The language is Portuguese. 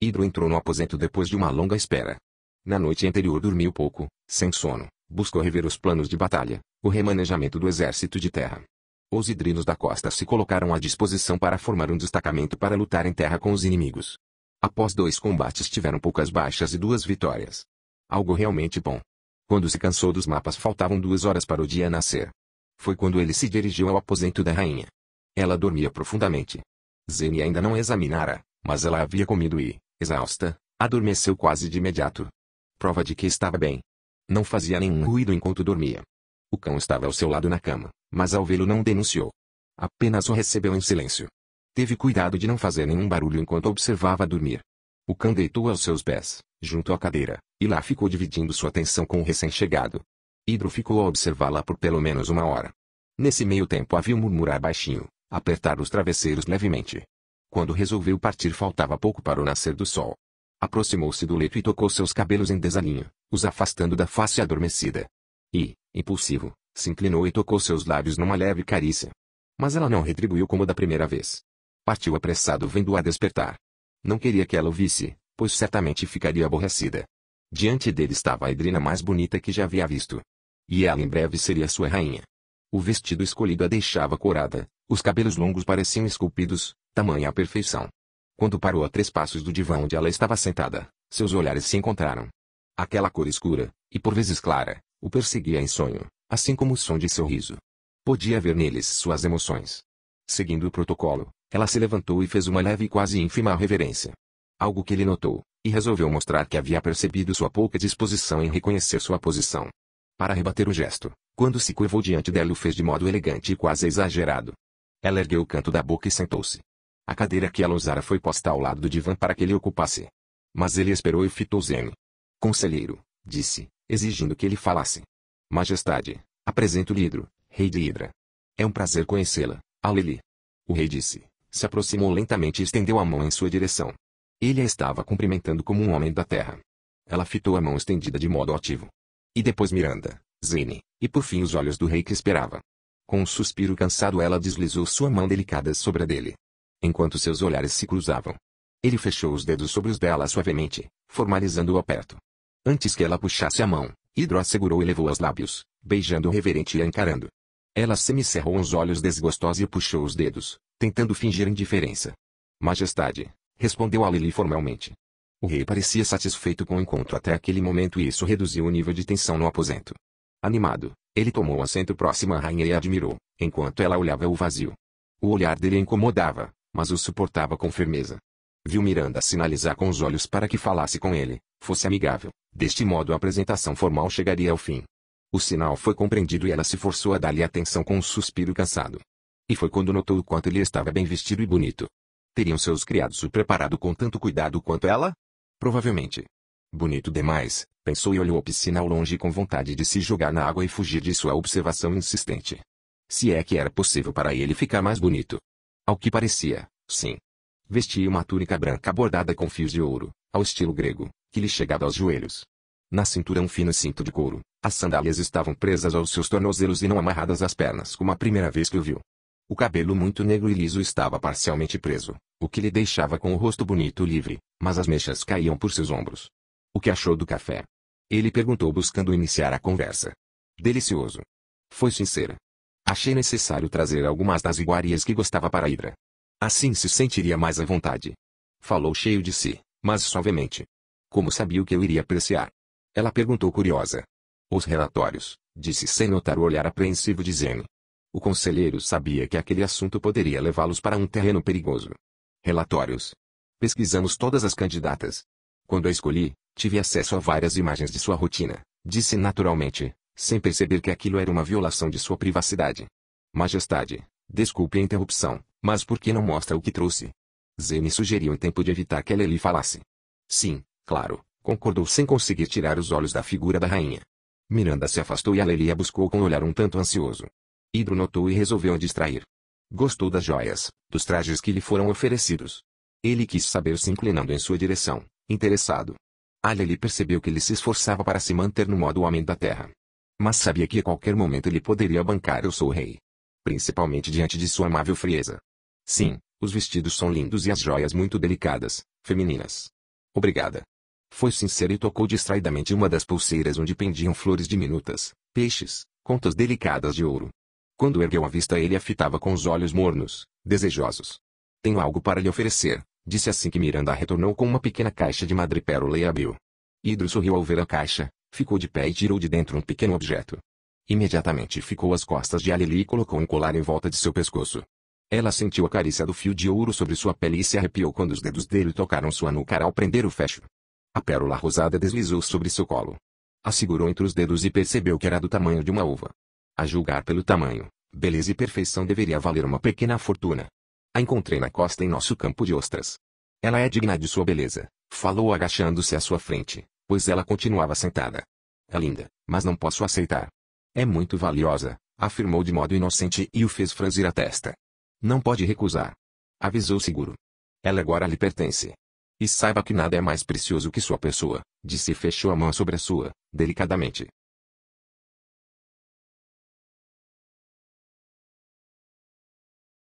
Hidro entrou no aposento depois de uma longa espera. Na noite anterior dormiu pouco, sem sono, buscou rever os planos de batalha, o remanejamento do exército de terra. Os hidrinos da costa se colocaram à disposição para formar um destacamento para lutar em terra com os inimigos. Após dois combates tiveram poucas baixas e duas vitórias. Algo realmente bom. Quando se cansou dos mapas faltavam duas horas para o dia nascer. Foi quando ele se dirigiu ao aposento da rainha. Ela dormia profundamente. Zene ainda não examinara, mas ela havia comido e, exausta, adormeceu quase de imediato. Prova de que estava bem. Não fazia nenhum ruído enquanto dormia. O cão estava ao seu lado na cama, mas ao vê-lo não denunciou. Apenas o recebeu em silêncio. Teve cuidado de não fazer nenhum barulho enquanto observava dormir. O cão deitou aos seus pés, junto à cadeira, e lá ficou dividindo sua atenção com o recém-chegado. Hidro ficou a observá-la por pelo menos uma hora. Nesse meio tempo a viu murmurar baixinho, apertar os travesseiros levemente, quando resolveu partir faltava pouco para o nascer do sol. Aproximou-se do leito e tocou seus cabelos em desalinho, os afastando da face adormecida. E, impulsivo, se inclinou e tocou seus lábios numa leve carícia. Mas ela não retribuiu como da primeira vez. Partiu apressado vendo-a despertar. Não queria que ela o visse, pois certamente ficaria aborrecida. Diante dele estava a Edrina mais bonita que já havia visto. E ela em breve seria sua rainha. O vestido escolhido a deixava corada, os cabelos longos pareciam esculpidos, tamanha a perfeição. Quando parou a três passos do divã onde ela estava sentada, seus olhares se encontraram. Aquela cor escura, e por vezes clara, o perseguia em sonho, assim como o som de seu riso. Podia ver neles suas emoções. Seguindo o protocolo, ela se levantou e fez uma leve e quase ínfima reverência. Algo que ele notou, e resolveu mostrar que havia percebido sua pouca disposição em reconhecer sua posição. Para rebater o gesto, quando se curvou diante dela o fez de modo elegante e quase exagerado. Ela ergueu o canto da boca e sentou-se. A cadeira que ela usara foi posta ao lado do divã para que ele ocupasse. Mas ele esperou e fitou Zeno. Conselheiro, disse, exigindo que ele falasse. Majestade, apresento Lidro, rei de Hidra. É um prazer conhecê-la, Alili. O rei disse, se aproximou lentamente e estendeu a mão em sua direção. Ele a estava cumprimentando como um homem da terra. Ela fitou a mão estendida de modo ativo. E depois Miranda, Zene, e por fim os olhos do rei que esperava. Com um suspiro cansado ela deslizou sua mão delicada sobre a dele. Enquanto seus olhares se cruzavam. Ele fechou os dedos sobre os dela suavemente, formalizando o aperto. Antes que ela puxasse a mão, Hidro assegurou segurou e levou aos lábios, beijando o reverente e a encarando. Ela semicerrou os olhos desgostosa e puxou os dedos, tentando fingir indiferença. Majestade, respondeu a Lili formalmente. O rei parecia satisfeito com o encontro até aquele momento e isso reduziu o nível de tensão no aposento. Animado, ele tomou assento próximo à rainha e a admirou, enquanto ela olhava o vazio. O olhar dele incomodava, mas o suportava com firmeza. Viu Miranda sinalizar com os olhos para que falasse com ele, fosse amigável. Deste modo a apresentação formal chegaria ao fim. O sinal foi compreendido e ela se forçou a dar-lhe atenção com um suspiro cansado. E foi quando notou o quanto ele estava bem vestido e bonito. Teriam seus criados o preparado com tanto cuidado quanto ela? Provavelmente. Bonito demais, pensou e olhou a piscina ao longe com vontade de se jogar na água e fugir de sua observação insistente. Se é que era possível para ele ficar mais bonito. Ao que parecia, sim. Vestia uma túnica branca bordada com fios de ouro, ao estilo grego, que lhe chegava aos joelhos. Na cintura um fino cinto de couro, as sandálias estavam presas aos seus tornozelos e não amarradas às pernas como a primeira vez que o viu. O cabelo muito negro e liso estava parcialmente preso, o que lhe deixava com o rosto bonito livre, mas as mechas caíam por seus ombros. O que achou do café? Ele perguntou buscando iniciar a conversa. Delicioso. Foi sincera. Achei necessário trazer algumas das iguarias que gostava para Hidra. Assim se sentiria mais à vontade. Falou cheio de si, mas suavemente. Como sabia o que eu iria apreciar? Ela perguntou curiosa. Os relatórios, disse sem notar o olhar apreensivo de Zeno. O conselheiro sabia que aquele assunto poderia levá-los para um terreno perigoso. Relatórios. Pesquisamos todas as candidatas. Quando a escolhi, tive acesso a várias imagens de sua rotina, disse naturalmente, sem perceber que aquilo era uma violação de sua privacidade. Majestade, desculpe a interrupção, mas por que não mostra o que trouxe? Z me sugeriu em tempo de evitar que ela lhe falasse. Sim, claro, concordou sem conseguir tirar os olhos da figura da rainha. Miranda se afastou e a Lelia buscou com um olhar um tanto ansioso. Hidro notou e resolveu a distrair. Gostou das joias, dos trajes que lhe foram oferecidos. Ele quis saber se inclinando em sua direção, interessado. Ali percebeu que ele se esforçava para se manter no modo homem da terra. Mas sabia que a qualquer momento ele poderia bancar Eu Sou o Rei. Principalmente diante de sua amável frieza. Sim, os vestidos são lindos e as joias muito delicadas, femininas. Obrigada. Foi sincero e tocou distraidamente uma das pulseiras onde pendiam flores diminutas, peixes, contas delicadas de ouro. Quando ergueu a vista ele a fitava com os olhos mornos, desejosos. Tenho algo para lhe oferecer, Disse assim que Miranda retornou com uma pequena caixa de madrepérola e abriu. Hidro sorriu ao ver a caixa, ficou de pé e tirou de dentro um pequeno objeto. Imediatamente ficou às costas de Alili e colocou um colar em volta de seu pescoço. Ela sentiu a carícia do fio de ouro sobre sua pele e se arrepiou quando os dedos dele tocaram sua nuca ao prender o fecho. A pérola rosada deslizou sobre seu colo. A segurou entre os dedos e percebeu que era do tamanho de uma uva. A julgar pelo tamanho, beleza e perfeição deveria valer uma pequena fortuna. A encontrei na costa em nosso campo de ostras. Ela é digna de sua beleza, falou agachando-se à sua frente, pois ela continuava sentada. É linda, mas não posso aceitar. É muito valiosa, afirmou de modo inocente e o fez franzir a testa. Não pode recusar. Avisou seguro. Ela agora lhe pertence. E saiba que nada é mais precioso que sua pessoa, disse e fechou a mão sobre a sua, delicadamente.